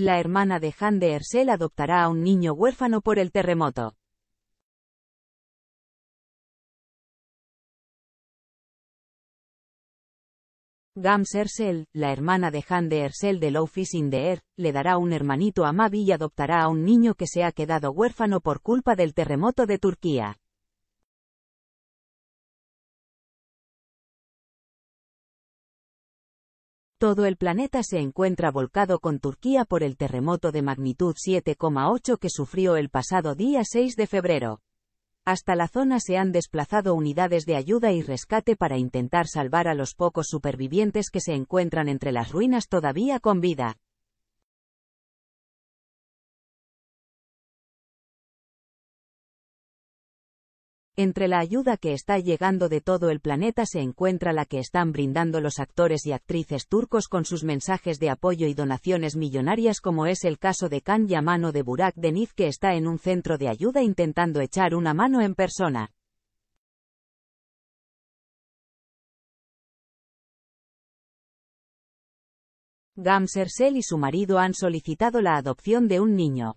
la hermana de Han de Ersel adoptará a un niño huérfano por el terremoto. Gams Ersel, la hermana de Han de Ersel de Low in the Air, le dará un hermanito a Mavi y adoptará a un niño que se ha quedado huérfano por culpa del terremoto de Turquía. Todo el planeta se encuentra volcado con Turquía por el terremoto de magnitud 7,8 que sufrió el pasado día 6 de febrero. Hasta la zona se han desplazado unidades de ayuda y rescate para intentar salvar a los pocos supervivientes que se encuentran entre las ruinas todavía con vida. Entre la ayuda que está llegando de todo el planeta se encuentra la que están brindando los actores y actrices turcos con sus mensajes de apoyo y donaciones millonarias como es el caso de Kan Yaman de Burak Deniz que está en un centro de ayuda intentando echar una mano en persona. Gamsersel y su marido han solicitado la adopción de un niño.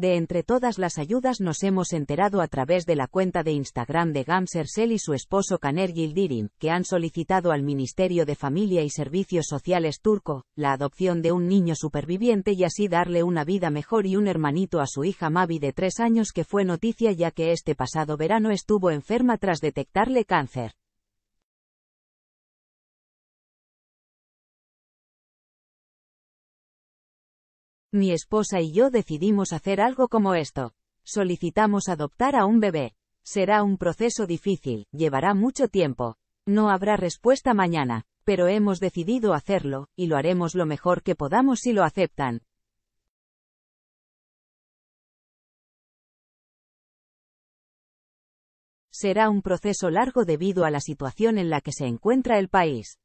De entre todas las ayudas nos hemos enterado a través de la cuenta de Instagram de Gamsersel y su esposo Kaner Gildirim, que han solicitado al Ministerio de Familia y Servicios Sociales turco, la adopción de un niño superviviente y así darle una vida mejor y un hermanito a su hija Mavi de tres años que fue noticia ya que este pasado verano estuvo enferma tras detectarle cáncer. Mi esposa y yo decidimos hacer algo como esto. Solicitamos adoptar a un bebé. Será un proceso difícil, llevará mucho tiempo. No habrá respuesta mañana, pero hemos decidido hacerlo, y lo haremos lo mejor que podamos si lo aceptan. Será un proceso largo debido a la situación en la que se encuentra el país.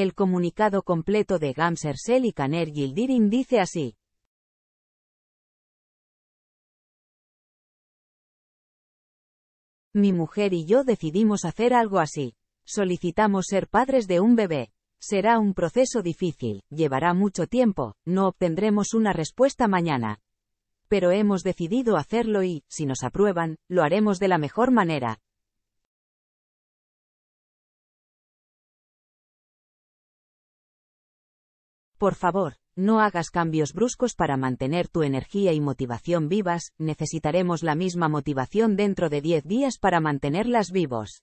El comunicado completo de Gamsersel y Caner Gildirin dice así. Mi mujer y yo decidimos hacer algo así. Solicitamos ser padres de un bebé. Será un proceso difícil, llevará mucho tiempo, no obtendremos una respuesta mañana. Pero hemos decidido hacerlo y, si nos aprueban, lo haremos de la mejor manera. Por favor, no hagas cambios bruscos para mantener tu energía y motivación vivas, necesitaremos la misma motivación dentro de 10 días para mantenerlas vivos.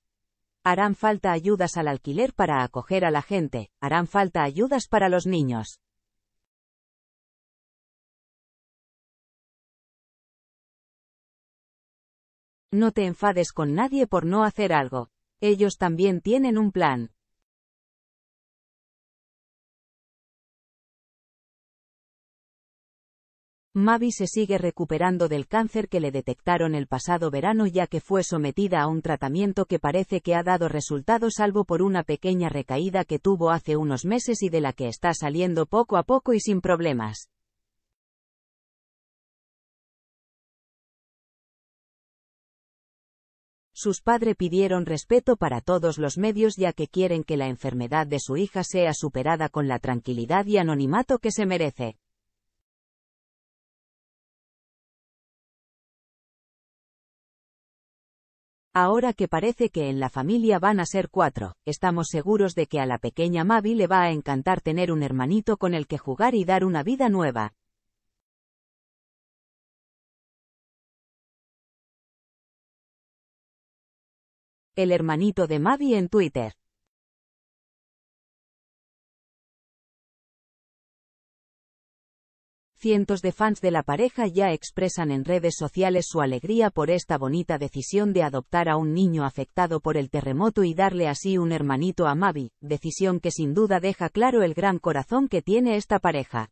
Harán falta ayudas al alquiler para acoger a la gente, harán falta ayudas para los niños. No te enfades con nadie por no hacer algo. Ellos también tienen un plan. Mavi se sigue recuperando del cáncer que le detectaron el pasado verano ya que fue sometida a un tratamiento que parece que ha dado resultado salvo por una pequeña recaída que tuvo hace unos meses y de la que está saliendo poco a poco y sin problemas. sus padres pidieron respeto para todos los medios ya que quieren que la enfermedad de su hija sea superada con la tranquilidad y anonimato que se merece. Ahora que parece que en la familia van a ser cuatro, estamos seguros de que a la pequeña Mavi le va a encantar tener un hermanito con el que jugar y dar una vida nueva. El hermanito de Mavi en Twitter. Cientos de fans de la pareja ya expresan en redes sociales su alegría por esta bonita decisión de adoptar a un niño afectado por el terremoto y darle así un hermanito a Mavi, decisión que sin duda deja claro el gran corazón que tiene esta pareja.